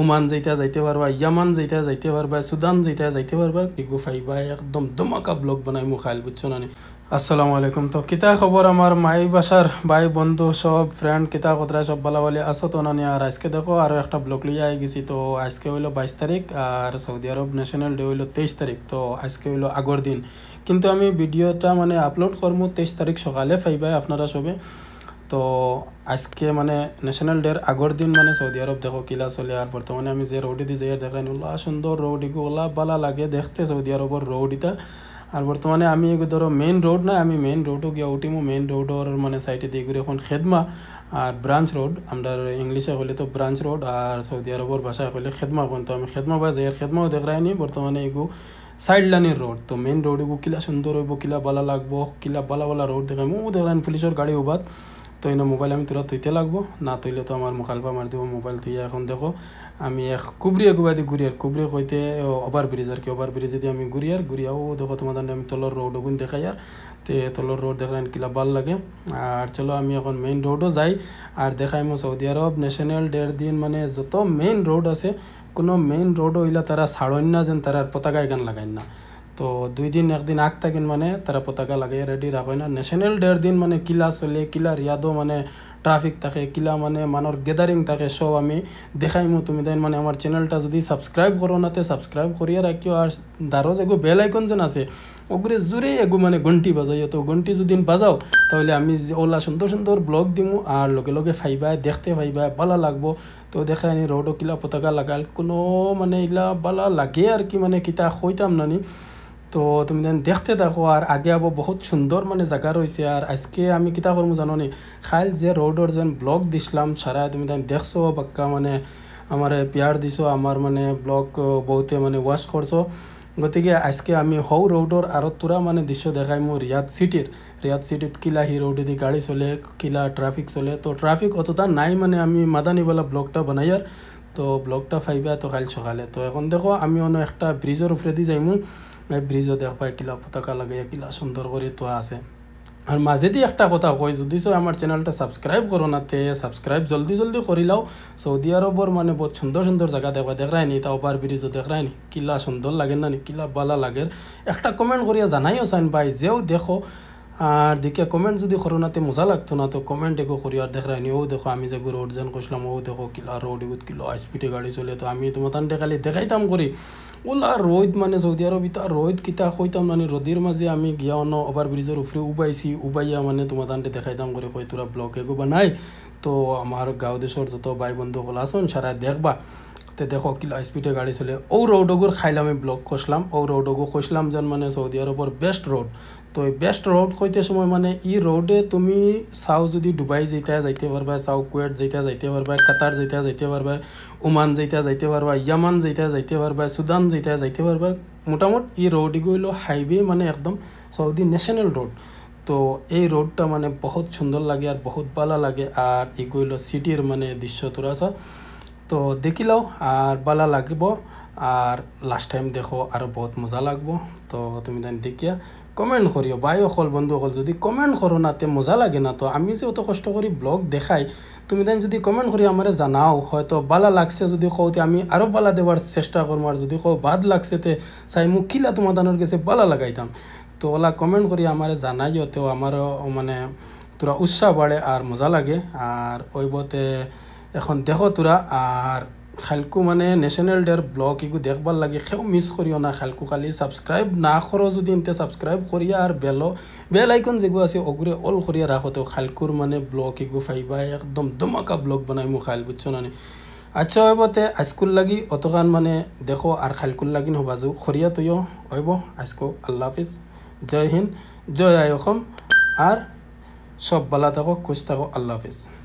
Oman যেটা যাইতে পারবা ইয়ামান যেটা যাইতে পারবা সুদান যেটা যাইতে পারবা বিগু ফাইবা একদম ধমাকা ব্লগ বানাই মুখাইল বুঝছো না আসসালামু আলাইকুম তো কিতা খবর আমার মাই বাসার ভাই বন্ধু সব ফ্রেন্ড কিতা কতরা সব বলা ভালো আসো তো না আর আজকে দেখো আরও একটা ব্লগ লিয়ে আই গেছি তো আজকে হইলো বাইশ তারিখ আর সৌদি আরব ন্যাশনাল ডে হইলো তেইশ তারিখ তো আজকে হইলো আগর দিন কিন্তু আমি ভিডিওটা মানে আপলোড করবো তেইশ তারিখ সকালে ফাইবাই আপনারা সবে তো আজকে মানে ন্যাশনাল ডের আগর দিন মানে সৌদি আরব দেখো কিলা চলে আর বর্তমানে আমি যে রৌডি দিয়ে দেখলেন উল্লা সুন্দর রৌডিকে ওলা বালা লাগে দেখতে সৌদি আরবর রৌডিটা আর বর্তমানে আমি ধরো মেন রোড না আমি মেন রোডও গিয়া উঠিমো মেন রোডর মানে সাইডে দিয়ে ঘুরে এখন খেদমা আর ব্রাঞ্চ রোড আমরা ইংলিশে হলে তো ব্রাঞ্চ রোড আর সৌদি আরবর ভাষায় হলে খেদমা কোন তো আমি খেদমা বা যাই আর খেদমাও দেখ রায়নি বর্তমানে এগু সাইড লাইনের রোড তো মেন রোড এগু কিলা সুন্দর হইব কিলা বালা লাগবো কিলা বালা বালা রোড দেখাইমো দেখ রায়ন পুলিশের গাড়ি ওবার তো এনে মোবাইল আমি তোরা তৈতে লাগবো না তৈলে তো আমার মোকালপা মার দিব মোবাইল তুইয়া এখন দেখো আমি এক কুবরিয়া গুবাদি গুরিয়ার কুবরি কইতে ওভার ব্রিজ আর কি ওভার ব্রিজ যদি আমি গুরিয়ার গুরিয়াও দেখো তোমাদের আমি তলর রোড ওগুন দেখাই আর তে তলর রোড দেখালেন কিলা ভাল লাগে আর চলো আমি এখন মেইন রোডও যাই আর দেখাই মো সৌদি আরব ন্যাশনাল ডের দিন মানে যত মেইন রোড আছে কোনো মেইন রোডও হইলে তারা ছাড়ন না যেন তারা পতাকা এখান লাগাইন না তো দুই দিন একদিন আগ থাকেন মানে তারা পতাকা লাগাই রেডি রাখে না ন্যাশনাল ডের দিন মানে কিলা চলে কিলা রিয়াদও মানে ট্রাফিক থাকে কিলা মানে মানুষ গেদারিং থাকে সব আমি দেখাইমো তুমি দেন মানে আমার চ্যানেলটা যদি সাবস্ক্রাইব করো না তো সাবস্ক্রাইব করিয়া রাখিও আর দারোজ এগো বেল আইকন যেন আছে ওগুলো জোরে এগো মানে ঘন্টি বাজাইও তো ঘন্টি যদি বাজাও তাহলে আমি ওলা সুন্দর সুন্দর ব্লগ দিমু আর লগে লগে ফাইবা দেখতে ফাইবা বালা লাগবো তো দেখাই রোডও কিলা পতাকা লাগাল কোনো মানে এগুলা বালা লাগে আর কি মানে কিতা হইতাম নানি তো তুমি দন দেখতে দা গوار আگیا বহুত সুন্দর মানে জায়গা রইছে আর আজকে আমি কিটা করমু জানো নে খাইল যে রোড ওরজন ব্লক দিছিলাম ছারা তুমি দন দেখছ ও পक्का মানে আমারে pyar দিছো আমার মানে ব্লক বহুত মানে ওয়াশ করছ গতেকে আজকে আমি হো রোড ওর আরতুরা মানে দিছ দেখাই মু রিয়াদ সিটির রিয়াদ সিটিতে কিলাহি রোডি দি গাড়ি চলে কিলা ট্রাফিক চলে তো ট্রাফিক অতটা নাই মানে আমি মদানিবালা ব্লকটা বানাইয়ার তো ব্লকটা ফাইবা তো খাইল ছালে তো এখন দেখো আমি ওন একটা ব্রিজের উপরে দি যাইমু ব্রিজও দেখবা কিলা পতাকা লাগাইয়া কিলা সুন্দর করে তোয়া আছে আর মাঝে দিয়ে একটা কথা কই যদি সব আমার চ্যানেলটা সাবস্ক্রাইব করো না তে সাবস্ক্রাইব জলদি জলদি করি লাও সৌদি আরবর মানে বহুত সুন্দর সুন্দর জায়গা দেখবা দেখায় নি তা ওভার ব্রিজও দেখায় নি কিলা সুন্দর লাগে না নি কিলা বালা লাগে একটা কমেন্ট করিয়া জানাইও সাইন ভাই যেও দেখো আর দেখে কমেন্ট যদি করো না মজা লাগতো না তো কমেন্ট একো করি আর দেখা ও দেখো আমি যে রোড যান করছিলাম ও দেখো কিলা রোড এগুত কিলো হাই স্পিডে গাড়ি চলে তো আমি তোমার খালি দেখাইতাম করি ওলা রোহিত মানে সৌদি আরব ইতা রোহিত কিতা কইতাম মানে রদির মাঝে আমি গিয়া অন্য ওভার ব্রিজের উপরে উবাইছি উবাইয়া মানে তোমার দেখাইতাম করে কই তোরা ব্লক এগো বানাই তো আমার গাঁও দেশের যত ভাই বন্ধুগুলো আসুন সারা দেখবা তেতিয়া কিলো স্পীডে গাড়ী চলে ঔ ৰৌডকো খাইলামে ব্লক কৈছিলাম ঔ ৰৌডকো কৈছিলাম যেন মানে চৌদি আৰবৰ বেষ্ট ৰোড তো এই বেষ্ট ৰোড সৈতে সময় মানে ই ৰোডে তুমি চাও যদি ডুবাই যেতিয়া যাইতে পাৰিবা চাওঁ কুৱেট যেতিয়া যাইতে পাৰিবা কাটাৰ যেতিয়া যাই পাৰিবা ওমান যেতিয়া যাইতে পাৰিবা ইয়ামান যেতিয়া যাইতে পাৰিবা চুদান যেতিয়া যাইতে পাৰিবা মোটামুটি ই ৰোডে গৈলেও হাইৱে মানে একদম চৌদি নেশ্যনেল ৰোড তো এই ৰোডটা মানে বহুত সুন্দৰ লাগে আৰু বহুত ভাল লাগে আৰু ই গৈলেও চিটিৰ মানে দৃশ্যটোৰ আছে তো দেখি লও আর বালা লাগিব আর লাস্ট টাইম দেখো আর বহুত মজা লাগবো তো তুমি তাই দেখিয়া কমেন্ট করিও বাই অকল বন্ধু অকল যদি কমেন্ট করো না তে মজা লাগে না তো আমি যে অত কষ্ট করি ব্লগ দেখাই তুমি তাই যদি কমেন্ট করি আমারে জানাও হয়তো বালা লাগছে যদি কৌ আমি আরও বালা দেওয়ার চেষ্টা করবো আর যদি কৌ বাদ লাগছে তে চাই মো কিলা তোমার দানোর গেছে বালা লাগাইতাম তো ওলা কমেন্ট করি আমারে জানাইও তো আমারও মানে তোরা উৎসাহ বাড়ে আর মজা লাগে আর ওই বতে এখন দেখো তোরা আর খালকু মানে নেশ্যনেল ডের ব্লগ এগু দেখবার লাগে সেও মিস করিও না খালকু খালি সাবস্ক্রাইব না করো যদি এনতে সাবস্ক্রাইব করিয়া আর বেল বেল আইকন যেগু আছে অগুরে অল করিয়া রাখো তো খালকুর মানে ব্লগ এগু ফাইবা একদম ধমাকা ব্লগ বনাই মো খাইল বুঝছো না আচ্ছা হইবতে আজকুল লাগি অতগান মানে দেখো আর খালকুল লাগিন হবা যাও খরিয়া তৈয় হইব আজকো আল্লাহ হাফিজ জয় হিন্দ জয় আই অসম আর সব বালা থাকো খুশ থাকো আল্লাহ হাফিজ